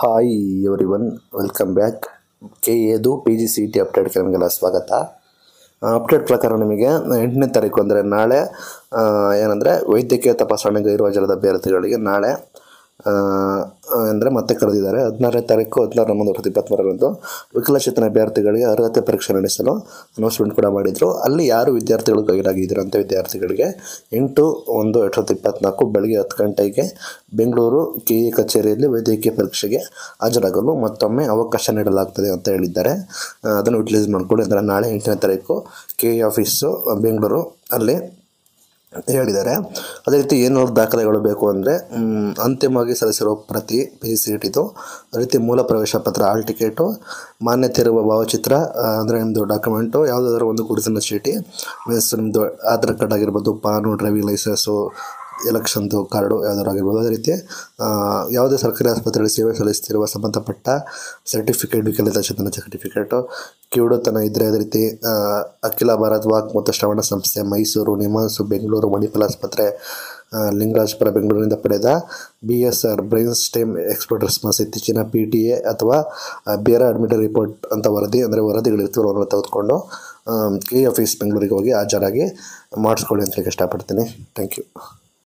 hi everyone welcome back K ಎದು P G C T ಅಪ್ಡೇಟ್ಗೆ ನಿಮಗೆಲ್ಲ ಸ್ವಾಗತ ಅಪ್ಡೇಟ್ ಪ್ರಕಾರ ನಿಮಗೆ ಎಂಟನೇ ತಾರೀಕು ಅಂದರೆ ನಾಳೆ ಏನಂದರೆ ವೈದ್ಯಕೀಯ ತಪಾಸಣೆಗೆ ಇರುವ ಜಲದ ಅಭ್ಯರ್ಥಿಗಳಿಗೆ ನಾಳೆ ಅಂದರೆ ಮತ್ತೆ ಕರೆದಿದ್ದಾರೆ ಹದಿನಾರನೇ ತಾರೀಕು ಹದಿನಾರು ಹನ್ನೊಂದು ಸಾವಿರದ ಇಪ್ಪತ್ತ್ಮೂರರಂದು ವಿಕಲಚೇತನ ಅಭ್ಯರ್ಥಿಗಳಿಗೆ ಅರ್ಹತೆ ಪರೀಕ್ಷೆ ನಡೆಸಲು ಅನೌನ್ಸ್ಮೆಂಟ್ ಕೂಡ ಮಾಡಿದರು ಅಲ್ಲಿ ಯಾರು ವಿದ್ಯಾರ್ಥಿಗಳು ಗೈರಾಗಿದ್ದರು ಅಂತ ವಿದ್ಯಾರ್ಥಿಗಳಿಗೆ ಎಂಟು ಒಂದು ಎರಡು ಸಾವಿರದ ಇಪ್ಪತ್ತ್ನಾಲ್ಕು ಬೆಳಗ್ಗೆ ಹತ್ತು ಗಂಟೆಗೆ ಬೆಂಗಳೂರು ಕೆ ಎ ಕಚೇರಿಯಲ್ಲಿ ವೈದ್ಯಕೀಯ ಪರೀಕ್ಷೆಗೆ ಹಾಜರಾಗಲು ಮತ್ತೊಮ್ಮೆ ಅವಕಾಶ ನೀಡಲಾಗ್ತದೆ ಅಂತ ಹೇಳಿದ್ದಾರೆ ಅದನ್ನು ಯುಟಿಲೈಸ್ ಮಾಡಿಕೊಂಡು ಅಂದರೆ ನಾಳೆ ಎಂಟನೇ ತಾರೀಕು ಕೆ ಎ ಆಫೀಸು ಬೆಂಗಳೂರು ಅಲ್ಲಿ ಹೇಳಿದ್ದಾರೆ ಅದೇ ರೀತಿ ಏನು ದಾಖಲೆಗಳು ಬೇಕು ಅಂದರೆ ಅಂತಿಮವಾಗಿ ಸಲ್ಲಿಸಿರುವ ಪ್ರತಿ ಪಿ ಸಿ ಟಿದು ಅದೇ ರೀತಿ ಮೂಲ ಪ್ರವೇಶ ಪತ್ರ ಹಾಲ್ ಟಿಕೆಟು ಮಾನ್ಯತೆ ಇರುವ ಭಾವಚಿತ್ರ ಅಂದರೆ ನಿಮ್ಮದು ಡಾಕ್ಯುಮೆಂಟು ಯಾವುದಾದ್ರೂ ಒಂದು ಗುರುತಿನ ಚೀಟಿ ಮೀನ್ಸ್ ನಿಮ್ಮದು ಆಧಾರ್ ಕಾರ್ಡ್ ಆಗಿರ್ಬೋದು ಪಾನು ಡ್ರೈವಿಂಗ್ ಲೈಸೆನ್ಸು ಎಲೆಕ್ಷನ್ದು ಕಾರ್ಡು ಯಾವ್ದಾದ್ರು ಆಗಿರ್ಬೋದು ಅದೇ ರೀತಿ ಯಾವುದೇ ಸರ್ಕಾರಿ ಆಸ್ಪತ್ರೆಯಲ್ಲಿ ಸೇವೆ ಸಲ್ಲಿಸ್ತಿರುವ ಸಂಬಂಧಪಟ್ಟ ಸರ್ಟಿಫಿಕೇಟ್ ಚೇತನ ಸರ್ಟಿಫಿಕೇಟು ಕಿವುಡುತನ ಇದ್ದರೆ ಅದೇ ರೀತಿ ಅಖಿಲ ಭಾರತ್ ವಾಕ್ ಮತ್ತು ಶ್ರವಣ ಸಂಸ್ಥೆ ಮೈಸೂರು ನಿಮಾನ್ಸು ಬೆಂಗಳೂರು ಮಣಿಪಾಲ್ ಆಸ್ಪತ್ರೆ ಲಿಂಗರಾಜಪುರ ಬೆಂಗಳೂರಿನಿಂದ ಪಡೆದ B S R brain stem expert response ಇತ್ತೀಚಿನ ಪಿ ಟಿ ಎ ಅಥವಾ ಬೇರೆ ಅಡ್ಮಿಟ್ ರಿಪೋರ್ಟ್ ಅಂತ ವರದಿ ಅಂದರೆ ವರದಿಗಳಿರ್ತೀವಿ ಅವರನ್ನು ತೆಗೆದುಕೊಂಡು ಕೆ ಆಫೀಸ್ ಬೆಂಗಳೂರಿಗೆ ಹೋಗಿ ಹಾಜರಾಗಿ ಮಾಡಿಸ್ಕೊಳ್ಳಿ ಅಂತ ಹೇಳಿ ಇಷ್ಟಪಡ್ತೀನಿ ಥ್ಯಾಂಕ್ ಯು